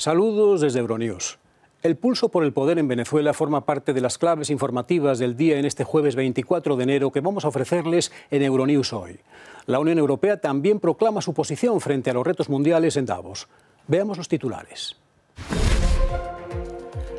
Saludos desde Euronews. El pulso por el poder en Venezuela forma parte de las claves informativas del día en este jueves 24 de enero que vamos a ofrecerles en Euronews hoy. La Unión Europea también proclama su posición frente a los retos mundiales en Davos. Veamos los titulares.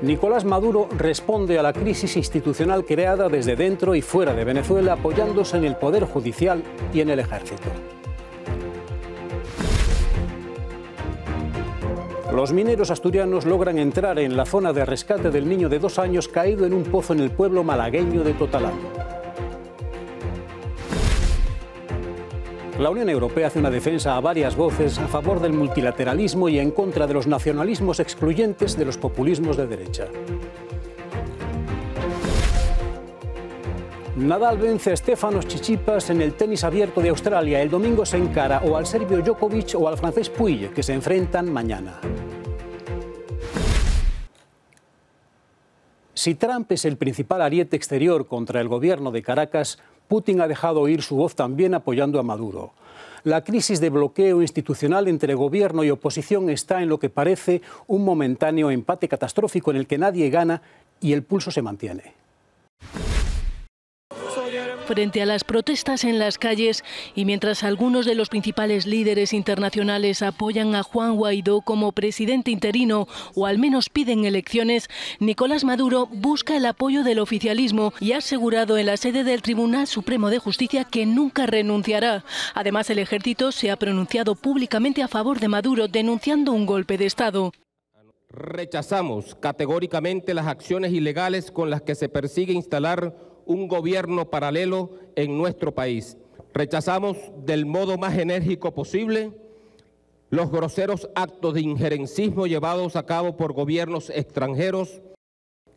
Nicolás Maduro responde a la crisis institucional creada desde dentro y fuera de Venezuela apoyándose en el Poder Judicial y en el Ejército. Los mineros asturianos logran entrar en la zona de rescate del niño de dos años caído en un pozo en el pueblo malagueño de Totalán. La Unión Europea hace una defensa a varias voces a favor del multilateralismo y en contra de los nacionalismos excluyentes de los populismos de derecha. Nadal vence a Stefanos Chichipas en el tenis abierto de Australia. El domingo se encara o al serbio Djokovic o al francés Puig, que se enfrentan mañana. Si Trump es el principal ariete exterior contra el gobierno de Caracas, Putin ha dejado oír su voz también apoyando a Maduro. La crisis de bloqueo institucional entre gobierno y oposición está en lo que parece un momentáneo empate catastrófico en el que nadie gana y el pulso se mantiene. Frente a las protestas en las calles y mientras algunos de los principales líderes internacionales apoyan a Juan Guaidó como presidente interino o al menos piden elecciones, Nicolás Maduro busca el apoyo del oficialismo y ha asegurado en la sede del Tribunal Supremo de Justicia que nunca renunciará. Además, el ejército se ha pronunciado públicamente a favor de Maduro denunciando un golpe de Estado. Rechazamos categóricamente las acciones ilegales con las que se persigue instalar un gobierno paralelo en nuestro país. Rechazamos del modo más enérgico posible los groseros actos de injerencismo llevados a cabo por gobiernos extranjeros.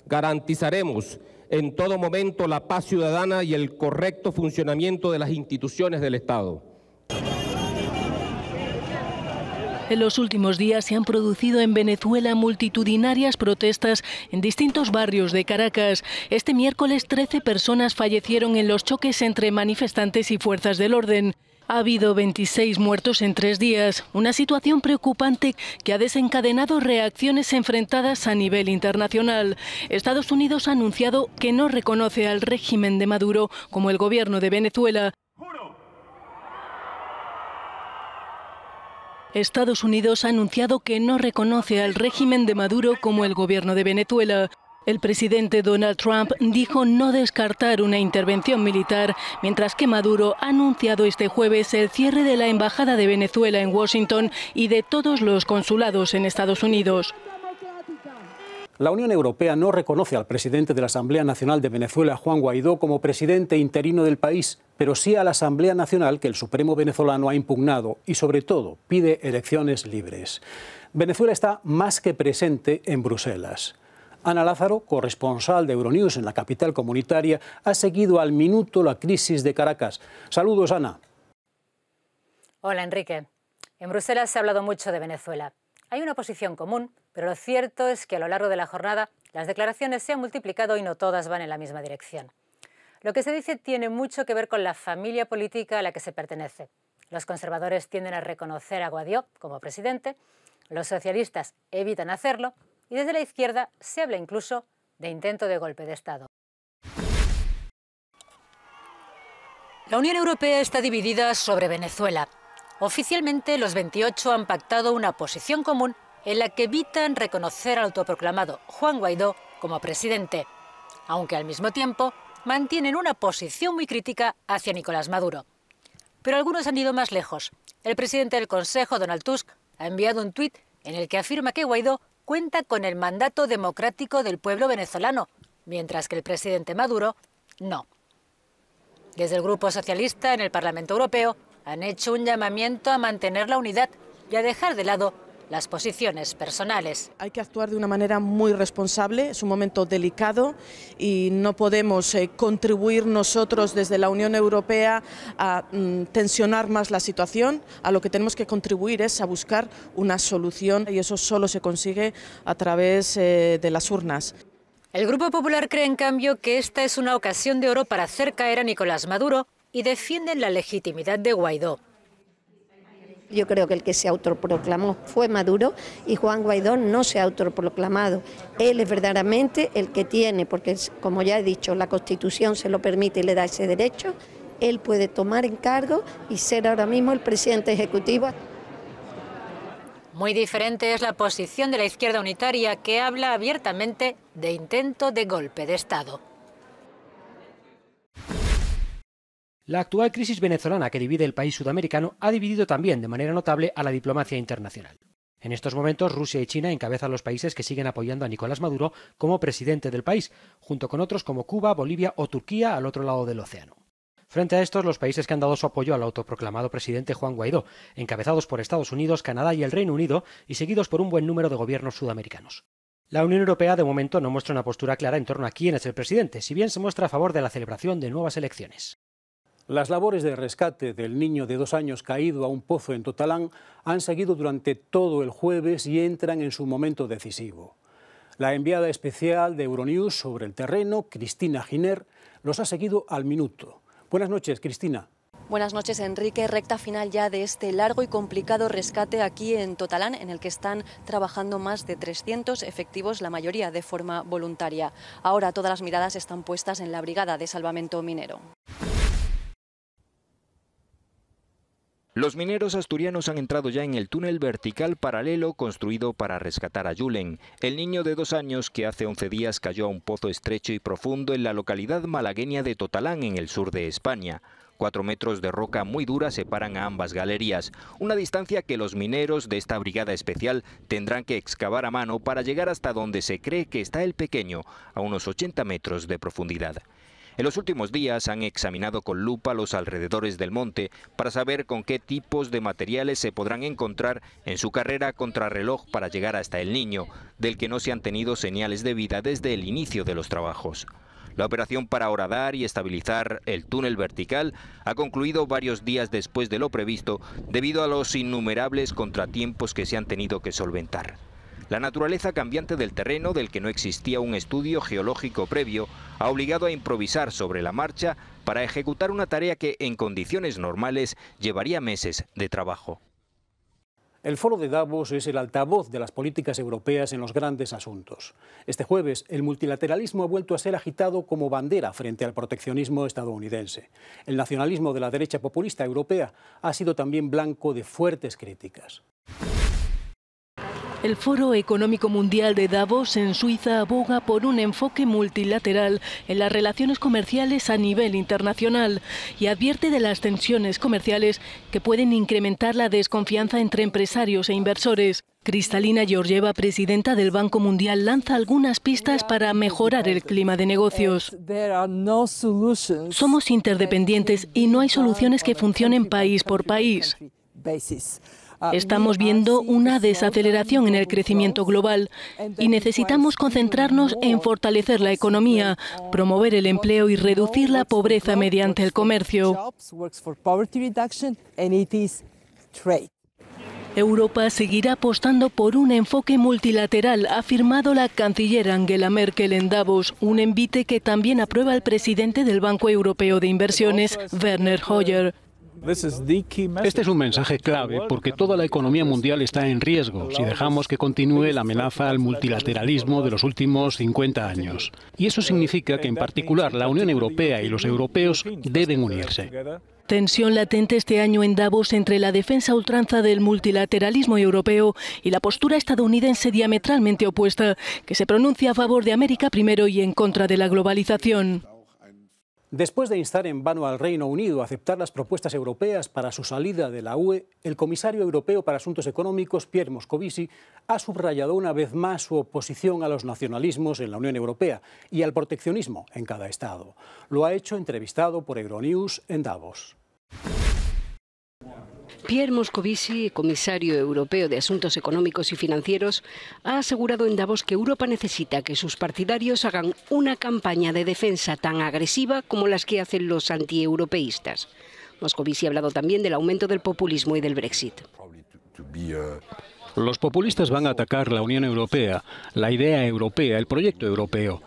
Garantizaremos en todo momento la paz ciudadana y el correcto funcionamiento de las instituciones del Estado. En los últimos días se han producido en Venezuela multitudinarias protestas en distintos barrios de Caracas. Este miércoles 13 personas fallecieron en los choques entre manifestantes y fuerzas del orden. Ha habido 26 muertos en tres días, una situación preocupante que ha desencadenado reacciones enfrentadas a nivel internacional. Estados Unidos ha anunciado que no reconoce al régimen de Maduro como el gobierno de Venezuela. Estados Unidos ha anunciado que no reconoce al régimen de Maduro como el gobierno de Venezuela. El presidente Donald Trump dijo no descartar una intervención militar, mientras que Maduro ha anunciado este jueves el cierre de la Embajada de Venezuela en Washington y de todos los consulados en Estados Unidos. La Unión Europea no reconoce al presidente de la Asamblea Nacional de Venezuela, Juan Guaidó, como presidente interino del país, pero sí a la Asamblea Nacional que el Supremo venezolano ha impugnado y, sobre todo, pide elecciones libres. Venezuela está más que presente en Bruselas. Ana Lázaro, corresponsal de Euronews en la capital comunitaria, ha seguido al minuto la crisis de Caracas. Saludos, Ana. Hola, Enrique. En Bruselas se ha hablado mucho de Venezuela. Hay una posición común, pero lo cierto es que a lo largo de la jornada las declaraciones se han multiplicado y no todas van en la misma dirección. Lo que se dice tiene mucho que ver con la familia política a la que se pertenece. Los conservadores tienden a reconocer a Guadió como presidente, los socialistas evitan hacerlo y desde la izquierda se habla incluso de intento de golpe de Estado. La Unión Europea está dividida sobre Venezuela. Oficialmente, los 28 han pactado una posición común en la que evitan reconocer al autoproclamado Juan Guaidó como presidente, aunque al mismo tiempo mantienen una posición muy crítica hacia Nicolás Maduro. Pero algunos han ido más lejos. El presidente del Consejo, Donald Tusk, ha enviado un tuit en el que afirma que Guaidó cuenta con el mandato democrático del pueblo venezolano, mientras que el presidente Maduro no. Desde el Grupo Socialista en el Parlamento Europeo han hecho un llamamiento a mantener la unidad y a dejar de lado las posiciones personales. Hay que actuar de una manera muy responsable, es un momento delicado y no podemos eh, contribuir nosotros desde la Unión Europea a mm, tensionar más la situación, a lo que tenemos que contribuir es a buscar una solución y eso solo se consigue a través eh, de las urnas. El Grupo Popular cree en cambio que esta es una ocasión de oro para hacer caer a Nicolás Maduro y defienden la legitimidad de Guaidó. Yo creo que el que se autoproclamó fue Maduro y Juan Guaidó no se ha autoproclamado. Él es verdaderamente el que tiene, porque como ya he dicho, la Constitución se lo permite y le da ese derecho. Él puede tomar encargo y ser ahora mismo el presidente ejecutivo. Muy diferente es la posición de la izquierda unitaria que habla abiertamente de intento de golpe de Estado. La actual crisis venezolana que divide el país sudamericano ha dividido también de manera notable a la diplomacia internacional. En estos momentos Rusia y China encabezan los países que siguen apoyando a Nicolás Maduro como presidente del país, junto con otros como Cuba, Bolivia o Turquía al otro lado del océano. Frente a estos, los países que han dado su apoyo al autoproclamado presidente Juan Guaidó, encabezados por Estados Unidos, Canadá y el Reino Unido, y seguidos por un buen número de gobiernos sudamericanos. La Unión Europea de momento no muestra una postura clara en torno a quién es el presidente, si bien se muestra a favor de la celebración de nuevas elecciones. Las labores de rescate del niño de dos años caído a un pozo en Totalán han seguido durante todo el jueves y entran en su momento decisivo. La enviada especial de Euronews sobre el terreno, Cristina Giner, los ha seguido al minuto. Buenas noches, Cristina. Buenas noches, Enrique. Recta final ya de este largo y complicado rescate aquí en Totalán, en el que están trabajando más de 300 efectivos, la mayoría de forma voluntaria. Ahora todas las miradas están puestas en la Brigada de Salvamento Minero. Los mineros asturianos han entrado ya en el túnel vertical paralelo construido para rescatar a Julen, el niño de dos años que hace 11 días cayó a un pozo estrecho y profundo en la localidad malagueña de Totalán, en el sur de España. Cuatro metros de roca muy dura separan a ambas galerías, una distancia que los mineros de esta brigada especial tendrán que excavar a mano para llegar hasta donde se cree que está el pequeño, a unos 80 metros de profundidad. En los últimos días han examinado con lupa los alrededores del monte para saber con qué tipos de materiales se podrán encontrar en su carrera contrarreloj para llegar hasta el niño, del que no se han tenido señales de vida desde el inicio de los trabajos. La operación para horadar y estabilizar el túnel vertical ha concluido varios días después de lo previsto debido a los innumerables contratiempos que se han tenido que solventar. La naturaleza cambiante del terreno, del que no existía un estudio geológico previo, ha obligado a improvisar sobre la marcha para ejecutar una tarea que, en condiciones normales, llevaría meses de trabajo. El foro de Davos es el altavoz de las políticas europeas en los grandes asuntos. Este jueves, el multilateralismo ha vuelto a ser agitado como bandera frente al proteccionismo estadounidense. El nacionalismo de la derecha populista europea ha sido también blanco de fuertes críticas. El Foro Económico Mundial de Davos en Suiza aboga por un enfoque multilateral en las relaciones comerciales a nivel internacional y advierte de las tensiones comerciales que pueden incrementar la desconfianza entre empresarios e inversores. Cristalina Georgieva, presidenta del Banco Mundial, lanza algunas pistas para mejorar el clima de negocios. Somos interdependientes y no hay soluciones que funcionen país por país. Estamos viendo una desaceleración en el crecimiento global y necesitamos concentrarnos en fortalecer la economía, promover el empleo y reducir la pobreza mediante el comercio. Europa seguirá apostando por un enfoque multilateral, ha afirmado la canciller Angela Merkel en Davos, un envite que también aprueba el presidente del Banco Europeo de Inversiones, Werner Hoyer. Este es un mensaje clave porque toda la economía mundial está en riesgo si dejamos que continúe la amenaza al multilateralismo de los últimos 50 años. Y eso significa que en particular la Unión Europea y los europeos deben unirse. Tensión latente este año en Davos entre la defensa ultranza del multilateralismo europeo y la postura estadounidense diametralmente opuesta, que se pronuncia a favor de América primero y en contra de la globalización. Después de instar en vano al Reino Unido a aceptar las propuestas europeas para su salida de la UE, el comisario europeo para Asuntos Económicos, Pierre Moscovici, ha subrayado una vez más su oposición a los nacionalismos en la Unión Europea y al proteccionismo en cada Estado. Lo ha hecho entrevistado por Euronews en Davos. Pierre Moscovici, comisario europeo de Asuntos Económicos y Financieros, ha asegurado en Davos que Europa necesita que sus partidarios hagan una campaña de defensa tan agresiva como las que hacen los antieuropeístas. Moscovici ha hablado también del aumento del populismo y del Brexit. Los populistas van a atacar la Unión Europea, la idea europea, el proyecto europeo.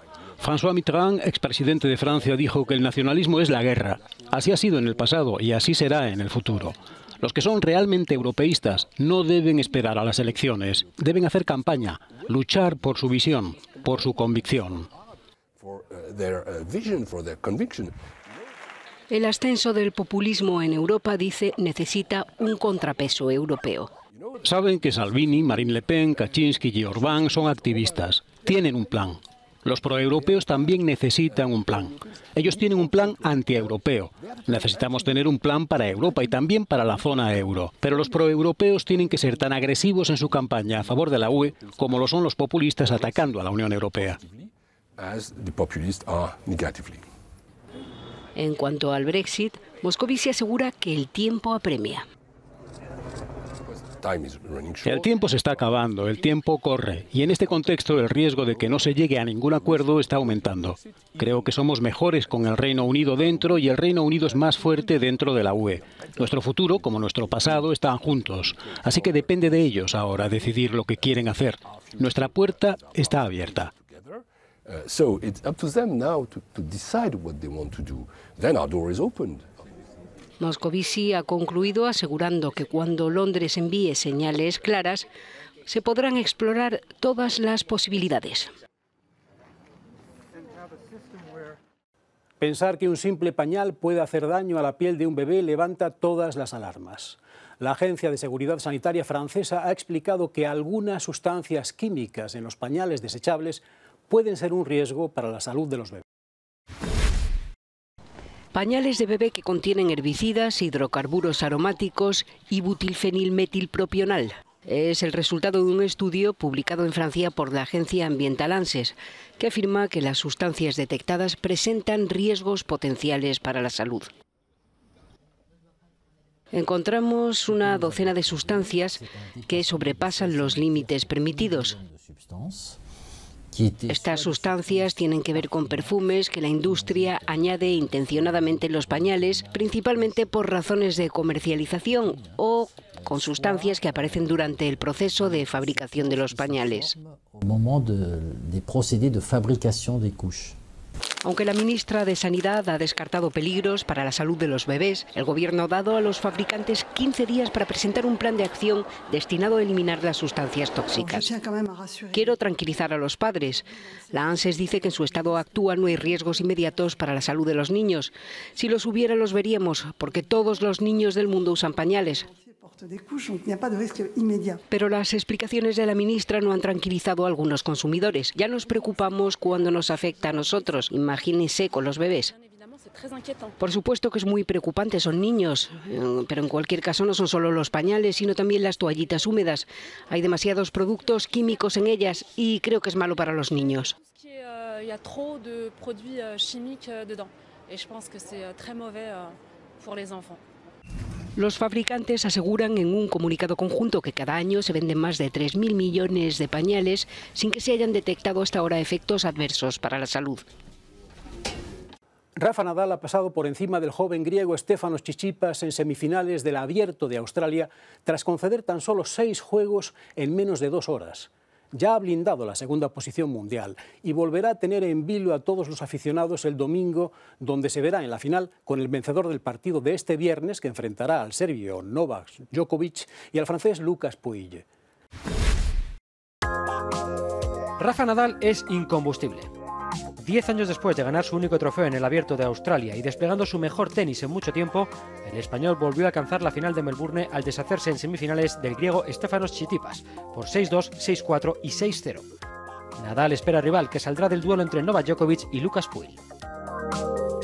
François Mitterrand, expresidente de Francia, dijo que el nacionalismo es la guerra. Así ha sido en el pasado y así será en el futuro. Los que son realmente europeístas no deben esperar a las elecciones, deben hacer campaña, luchar por su visión, por su convicción. Uh, uh, El ascenso del populismo en Europa, dice, necesita un contrapeso europeo. Saben que Salvini, Marine Le Pen, Kaczynski y Orbán son activistas. Tienen un plan. Los proeuropeos también necesitan un plan. Ellos tienen un plan antieuropeo. Necesitamos tener un plan para Europa y también para la zona euro. Pero los proeuropeos tienen que ser tan agresivos en su campaña a favor de la UE como lo son los populistas atacando a la Unión Europea. En cuanto al Brexit, Moscovici asegura que el tiempo apremia. El tiempo se está acabando, el tiempo corre, y en este contexto el riesgo de que no se llegue a ningún acuerdo está aumentando. Creo que somos mejores con el Reino Unido dentro y el Reino Unido es más fuerte dentro de la UE. Nuestro futuro, como nuestro pasado, están juntos, así que depende de ellos ahora decidir lo que quieren hacer. Nuestra puerta está abierta. Uh, so it's up to them now to, decide what they want to do. Then Moscovici ha concluido asegurando que cuando Londres envíe señales claras, se podrán explorar todas las posibilidades. Pensar que un simple pañal puede hacer daño a la piel de un bebé levanta todas las alarmas. La Agencia de Seguridad Sanitaria francesa ha explicado que algunas sustancias químicas en los pañales desechables pueden ser un riesgo para la salud de los bebés. Pañales de bebé que contienen herbicidas, hidrocarburos aromáticos y butilfenilmetilpropional. Es el resultado de un estudio publicado en Francia por la agencia ambiental ANSES, que afirma que las sustancias detectadas presentan riesgos potenciales para la salud. Encontramos una docena de sustancias que sobrepasan los límites permitidos. Estas sustancias tienen que ver con perfumes que la industria añade intencionadamente en los pañales, principalmente por razones de comercialización o con sustancias que aparecen durante el proceso de fabricación de los pañales. Aunque la ministra de Sanidad ha descartado peligros para la salud de los bebés, el gobierno ha dado a los fabricantes 15 días para presentar un plan de acción destinado a eliminar las sustancias tóxicas. Quiero tranquilizar a los padres. La ANSES dice que en su estado actual no hay riesgos inmediatos para la salud de los niños. Si los hubiera los veríamos, porque todos los niños del mundo usan pañales, pero las explicaciones de la ministra no han tranquilizado a algunos consumidores. Ya nos preocupamos cuando nos afecta a nosotros. Imagínense con los bebés. Por supuesto que es muy preocupante, son niños, eh, pero en cualquier caso no son solo los pañales, sino también las toallitas húmedas. Hay demasiados productos químicos en ellas y creo que es malo para los niños. Los fabricantes aseguran en un comunicado conjunto que cada año se venden más de 3.000 millones de pañales sin que se hayan detectado hasta ahora efectos adversos para la salud. Rafa Nadal ha pasado por encima del joven griego Stefanos Chichipas en semifinales del Abierto de Australia tras conceder tan solo seis juegos en menos de dos horas ya ha blindado la segunda posición mundial y volverá a tener en vilo a todos los aficionados el domingo, donde se verá en la final con el vencedor del partido de este viernes que enfrentará al serbio Novak Djokovic y al francés Lucas Puille. Rafa Nadal es incombustible. Diez años después de ganar su único trofeo en el Abierto de Australia y desplegando su mejor tenis en mucho tiempo, el español volvió a alcanzar la final de Melbourne al deshacerse en semifinales del griego Stefanos Chitipas por 6-2, 6-4 y 6-0. Nadal espera rival que saldrá del duelo entre Novak Djokovic y Lucas Puig.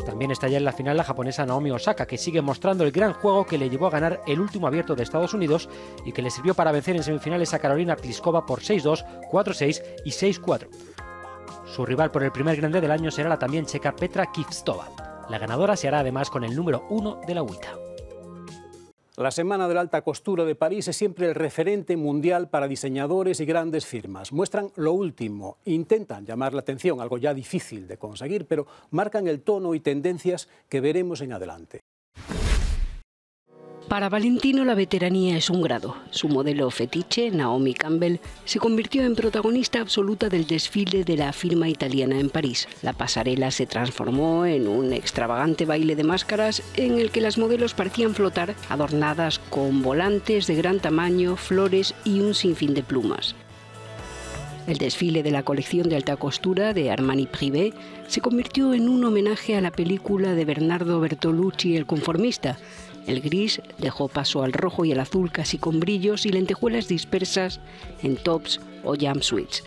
También está ya en la final la japonesa Naomi Osaka, que sigue mostrando el gran juego que le llevó a ganar el último abierto de Estados Unidos y que le sirvió para vencer en semifinales a Carolina Pliskova por 6-2, 4-6 y 6-4. Su rival por el primer grande del año será la también checa Petra Kivstova. La ganadora se hará además con el número uno de la UITA. La Semana de la Alta Costura de París es siempre el referente mundial para diseñadores y grandes firmas. Muestran lo último, intentan llamar la atención, algo ya difícil de conseguir, pero marcan el tono y tendencias que veremos en adelante. Para Valentino la veteranía es un grado. Su modelo fetiche, Naomi Campbell, se convirtió en protagonista absoluta del desfile de la firma italiana en París. La pasarela se transformó en un extravagante baile de máscaras en el que las modelos parecían flotar, adornadas con volantes de gran tamaño, flores y un sinfín de plumas. El desfile de la colección de alta costura de Armani Privé se convirtió en un homenaje a la película de Bernardo Bertolucci El conformista, el gris dejó paso al rojo y al azul casi con brillos y lentejuelas dispersas en tops o jumpsuits.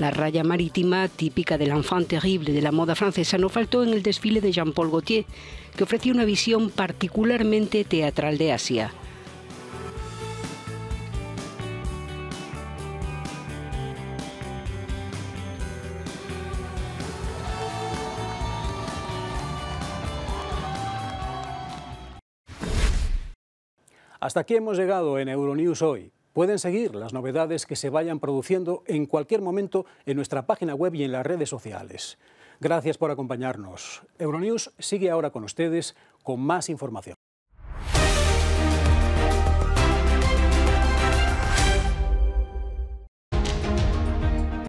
La raya marítima, típica del enfant terrible de la moda francesa, no faltó en el desfile de Jean-Paul Gaultier, que ofrecía una visión particularmente teatral de Asia. Hasta aquí hemos llegado en Euronews hoy. Pueden seguir las novedades que se vayan produciendo en cualquier momento en nuestra página web y en las redes sociales. Gracias por acompañarnos. Euronews sigue ahora con ustedes con más información.